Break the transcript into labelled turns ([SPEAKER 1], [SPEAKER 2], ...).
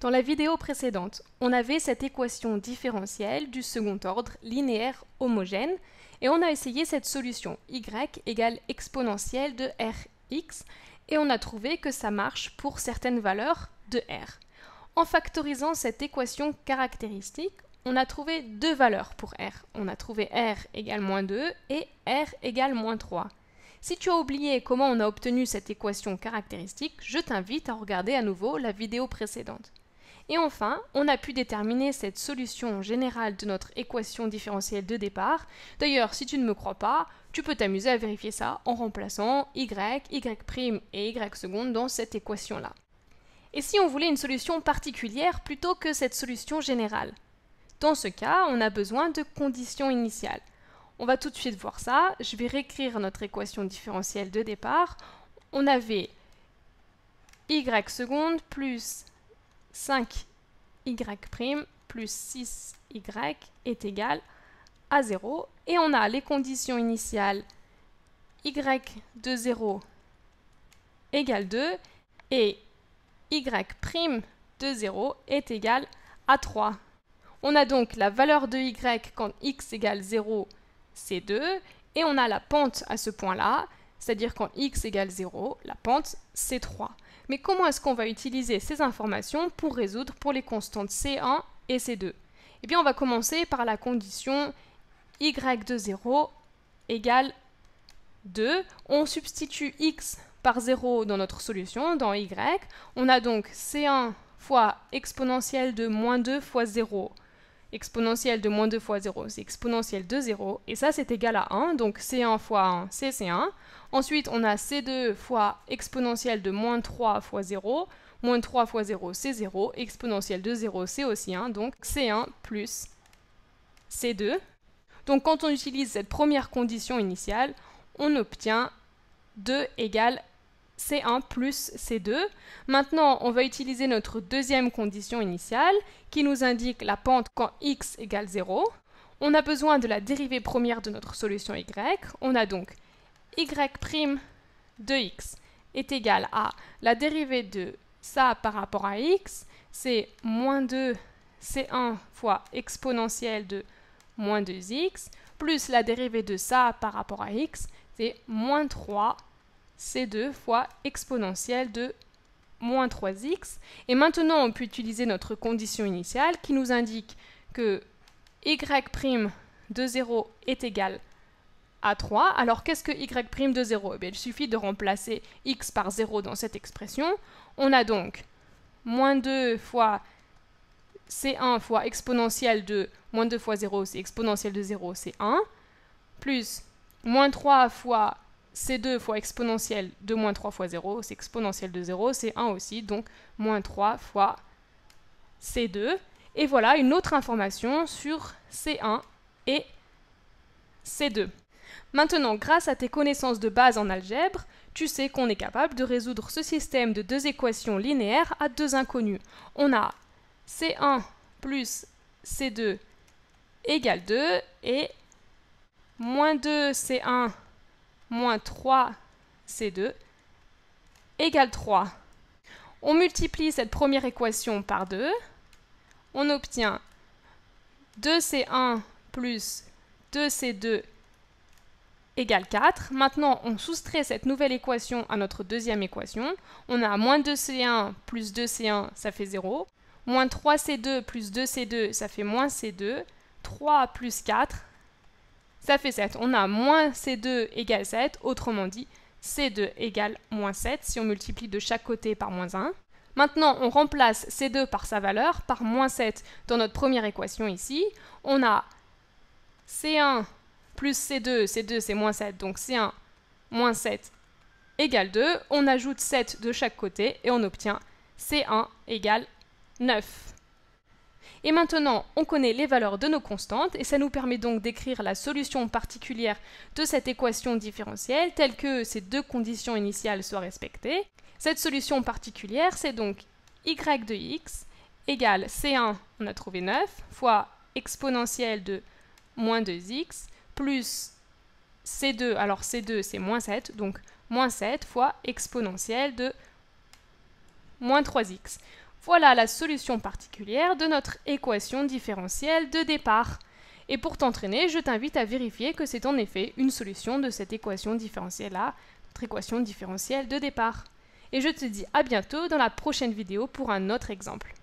[SPEAKER 1] Dans la vidéo précédente, on avait cette équation différentielle du second ordre linéaire homogène et on a essayé cette solution y égale exponentielle de rx et on a trouvé que ça marche pour certaines valeurs de r. En factorisant cette équation caractéristique, on a trouvé deux valeurs pour r. On a trouvé r égale moins 2 et r égale moins 3. Si tu as oublié comment on a obtenu cette équation caractéristique, je t'invite à regarder à nouveau la vidéo précédente. Et enfin, on a pu déterminer cette solution générale de notre équation différentielle de départ. D'ailleurs, si tu ne me crois pas, tu peux t'amuser à vérifier ça en remplaçant y, y' et y dans cette équation-là. Et si on voulait une solution particulière plutôt que cette solution générale Dans ce cas, on a besoin de conditions initiales. On va tout de suite voir ça. Je vais réécrire notre équation différentielle de départ. On avait y plus 5y' plus 6y est égal à 0. Et on a les conditions initiales y de 0 égale 2 et y' de 0 est égal à 3. On a donc la valeur de y quand x égale 0, c'est 2, et on a la pente à ce point-là, c'est-à-dire quand x égale 0, la pente, c'est 3. Mais comment est-ce qu'on va utiliser ces informations pour résoudre pour les constantes C1 et C2 Eh bien, on va commencer par la condition y de 0 égale 2. On substitue x par 0 dans notre solution, dans y. On a donc C1 fois exponentielle de moins 2 fois 0 exponentielle de moins 2 fois 0, c'est exponentielle de 0, et ça c'est égal à 1, donc C1 fois 1, C 1. Ensuite on a C2 fois exponentielle de moins 3 fois 0, moins 3 fois 0 c'est 0, exponentielle de 0 c'est aussi 1, donc C1 plus C2. Donc quand on utilise cette première condition initiale, on obtient 2 égale C1 plus C2. Maintenant, on va utiliser notre deuxième condition initiale qui nous indique la pente quand x égale 0. On a besoin de la dérivée première de notre solution y. On a donc y' de x est égal à la dérivée de ça par rapport à x, c'est moins 2 c1 fois exponentielle de moins 2x, plus la dérivée de ça par rapport à x, c'est moins 3 C2 fois exponentielle de moins 3x. Et maintenant, on peut utiliser notre condition initiale qui nous indique que y' de 0 est égal à 3. Alors qu'est-ce que y' de 0 eh Il suffit de remplacer x par 0 dans cette expression. On a donc moins 2 fois c1 fois exponentielle de moins 2 fois 0, c'est exponentielle de 0, c'est 1, plus moins 3 fois C2 fois exponentielle de moins 3 fois 0, c'est exponentielle de 0, c'est 1 aussi, donc moins 3 fois C2. Et voilà une autre information sur C1 et C2. Maintenant, grâce à tes connaissances de base en algèbre, tu sais qu'on est capable de résoudre ce système de deux équations linéaires à deux inconnues. On a C1 plus C2 égale 2 et moins 2 C1 moins 3C2 égale 3. On multiplie cette première équation par 2. On obtient 2C1 plus 2C2 égale 4. Maintenant, on soustrait cette nouvelle équation à notre deuxième équation. On a moins 2C1 plus 2C1, ça fait 0. Moins 3C2 plus 2C2, ça fait moins C2. 3 plus 4, ça fait 7. On a moins C2 égale 7, autrement dit, C2 égale moins 7 si on multiplie de chaque côté par moins 1. Maintenant, on remplace C2 par sa valeur, par moins 7 dans notre première équation ici. On a C1 plus C2, C2 c'est moins 7, donc C1 moins 7 égale 2. On ajoute 7 de chaque côté et on obtient C1 égale 9. Et maintenant, on connaît les valeurs de nos constantes et ça nous permet donc d'écrire la solution particulière de cette équation différentielle telle que ces deux conditions initiales soient respectées. Cette solution particulière, c'est donc y de x égale c1, on a trouvé 9, fois exponentielle de moins 2x plus c2, alors c2 c'est moins 7, donc moins 7 fois exponentielle de moins 3x. Voilà la solution particulière de notre équation différentielle de départ. Et pour t'entraîner, je t'invite à vérifier que c'est en effet une solution de cette équation différentielle-là, notre équation différentielle de départ. Et je te dis à bientôt dans la prochaine vidéo pour un autre exemple.